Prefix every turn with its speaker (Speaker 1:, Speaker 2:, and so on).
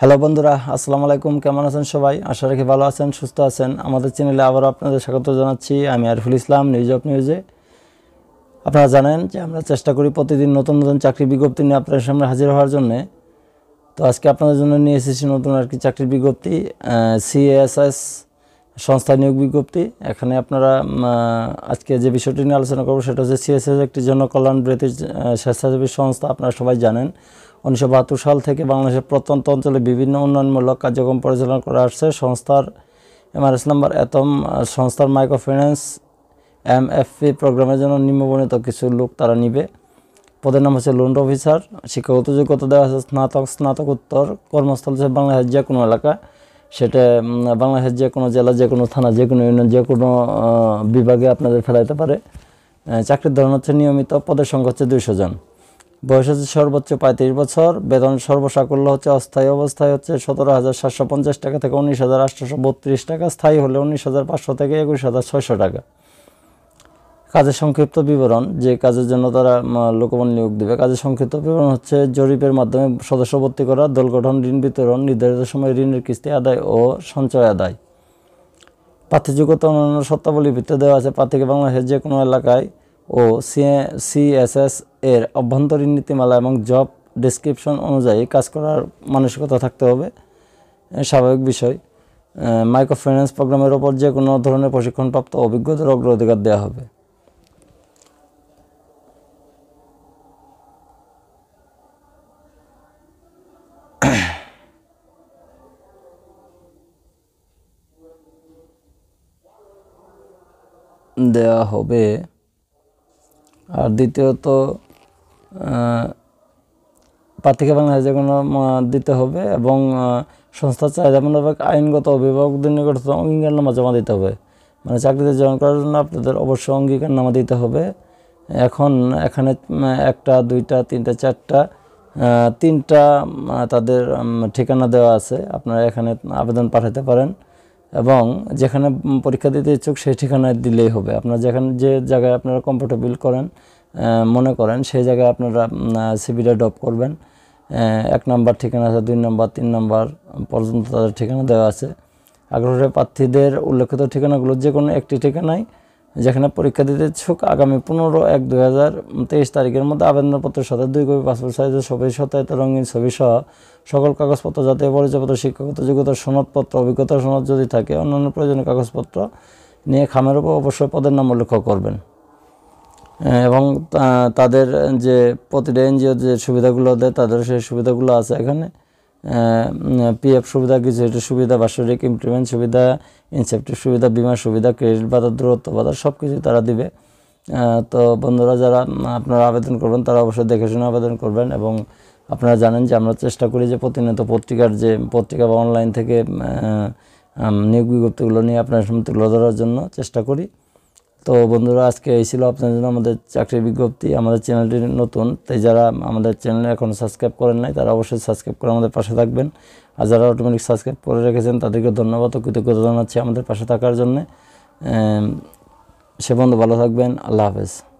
Speaker 1: hello বন্ধুরা আসসালামু আলাইকুম কেমন আছেন সবাই আশা রাখি ভালো আছেন সুস্থ আছেন আমাদের চ্যানেলে আবারও আপনাদের স্বাগত জানাচ্ছি আমি আরফুল ইসলাম নিউজ অফ নিউজে আপনারা জানেন যে আমরা চেষ্টা করি প্রতিদিন নতুন নতুন চাকরি বিজ্ঞপ্তি নিয়ে আপনার সামনে হাজির হওয়ার জন্যে তো আজকে আপনাদের জন্য নিয়ে এসেছি নতুন আর কি চাকরির বিজ্ঞপ্তি সিএএসএস সংস্থা নিয়োগ বিজ্ঞপ্তি এখানে আপনারা আজকে যে বিষয়টি নিয়ে আলোচনা করবো সেটা হচ্ছে সিএসএস একটি জনকল্যাণ বৃত্তির স্বেচ্ছাসেবী সংস্থা আপনারা সবাই জানেন উনিশশো সাল থেকে বাংলাদেশের প্রত্যন্ত অঞ্চলে বিভিন্ন উন্নয়নমূলক কার্যক্রম পরিচালনা করে আসছে সংস্থার এমআরএস নাম্বার এতম সংস্থার মাইক্রোফিন্যান্স এফপি প্রোগ্রামের জন্য নিম্নবর্ণিত কিছু লোক তারা নিবে পদের নাম হচ্ছে লোন অফিসার শিক্ষাগত যোগ্যতা দেওয়া হচ্ছে স্নাতক স্নাতকোত্তর কর্মস্থল হচ্ছে বাংলাদেশের যে কোনো এলাকা সেটা বাংলাদেশের যে কোনো জেলা যে কোনো থানা যে কোনো ইউনিয়ন যে কোনো বিভাগে আপনাদের ফেলাইতে পারে চাকরির ধরন হচ্ছে নিয়মিত পদের সংখ্যা হচ্ছে দুইশো জন বয়স হচ্ছে সর্বোচ্চ পঁয়ত্রিশ বছর বেতন সর্বসাকল্য হচ্ছে অস্থায়ী অবস্থায় হচ্ছে সতেরো হাজার সাতশো পঞ্চাশ টাকা থেকে উনিশ হাজার আটশোশো বত্রিশ টাকা স্থায়ী হলে উনিশ হাজার পাঁচশো থেকে একুশ হাজার ছয়শো টাকা কাজের সংক্ষিপ্ত বিবরণ যে কাজের জন্য তারা লোকবল নিয়োগ দেবে কাজের সংক্ষিপ্ত বিবরণ হচ্ছে জরিপের মাধ্যমে সদস্য ভর্তি করা দল গঠন ঋণ বিতরণ নির্ধারিত সময় ঋণের কিস্তি আদায় ও সঞ্চয় আদায় প্রার্থীযোগ্যতা অন্যান্য সত্তাবলী ভিত্তি দেওয়া আছে প্রার্থীকে বাংলাদেশের যে কোনো এলাকায় ও সিএসএস এর অভ্যন্তরীণ নীতিমালা এবং জব ডিসক্রিপশন অনুযায়ী কাজ করার মানসিকতা থাকতে হবে স্বাভাবিক বিষয় মাইক্রোফিন্যান্স প্রোগ্রামের ওপর যে কোনো ধরনের প্রশিক্ষণপ্রাপ্ত অভিজ্ঞতার অগ্রাধিকার দেওয়া হবে দেওয়া হবে আর দ্বিতীয়ত প্রার্থীকে যে কোনো দিতে হবে এবং সংস্থার চাহিদা যেমন আইনগত অভিভাবকদের নিকট অঙ্গীকারনামা জমা দিতে হবে মানে চাকরিতে জয়েন করার জন্য আপনাদের অবশ্যই অঙ্গীকারনামা দিতে হবে এখন এখানে একটা দুইটা তিনটা চারটা তিনটা তাদের ঠিকানা দেওয়া আছে আপনারা এখানে আবেদন পাঠাতে পারেন এবং যেখানে পরীক্ষা দিতে ইচ্ছুক সেই ঠিকানায় দিলেই হবে আপনার যেখানে যে জায়গায় আপনারা কমফোর্টেবল করেন মনে করেন সেই জায়গায় আপনারা সিবিটা ড্রপ করবেন এক নম্বর ঠিকানা আছে দুই নম্বর তিন নম্বর পর্যন্ত তাদের ঠিকানা দেওয়া আছে আগ্রহের প্রার্থীদের উল্লেখিত ঠিকানাগুলো যে কোনো একটি ঠিকানায় যেখানে পরীক্ষা দিতে ইচ্ছুক আগামী পনেরো এক দুই হাজার তেইশ তারিখের মধ্যে আবেদনপত্রের সাথে দুই কপি পাসপোর্ট সাইজের ছবি সত্যায়িত রঙিন ছবি সহ সকল কাগজপত্র জাতীয় পরিচয়পত্র শিক্ষাগত যোগ্যতা সনদপত্র অভিজ্ঞতা সনদ যদি থাকে অন্যান্য প্রয়োজনীয় কাগজপত্র নিয়ে খামের উপর অবশ্যই পদের নাম উল্লেখ করবেন এবং তাদের যে প্রতিটা এনজিওর যে সুবিধাগুলো দেয় তাদের সেই সুবিধাগুলো আছে এখানে পিএফ সুবিধা কিছু সুবিধা বাৎসরিক ইমপ্লিমেন্ট সুবিধা ইনসেপটিভ সুবিধা বিমা সুবিধা ক্রেডিট ভাতা দূরত্ব ভাতা সব কিছু তারা দিবে তো বন্ধুরা যারা আপনারা আবেদন করবেন তারা অবশ্যই দেখে শুনে আবেদন করবেন এবং আপনারা জানেন যে আমরা চেষ্টা করি যে প্রতিনিয়ত পত্রিকার যে পত্রিকা বা অনলাইন থেকে নিয়োগ বিজ্ঞপ্তিগুলো নিয়ে আপনার সামনে তুলে ধরার জন্য চেষ্টা করি তো বন্ধুরা আজকে এই ছিল আপনার জন্য আমাদের চাকরির বিজ্ঞপ্তি আমাদের চ্যানেলটি নতুন তাই যারা আমাদের চ্যানেল এখন সাবস্ক্রাইব করেন নাই তারা অবশ্যই সাবস্ক্রাইব করে আমাদের পাশে থাকবেন আর যারা অটোমেটিক সাবস্ক্রাইব করে রেখেছেন তাদেরকে ধন্যবাদ ও কৃতজ্ঞতা জানাচ্ছি আমাদের পাশে থাকার জন্যে সে বন্ধু ভালো থাকবেন আল্লাহ হাফেজ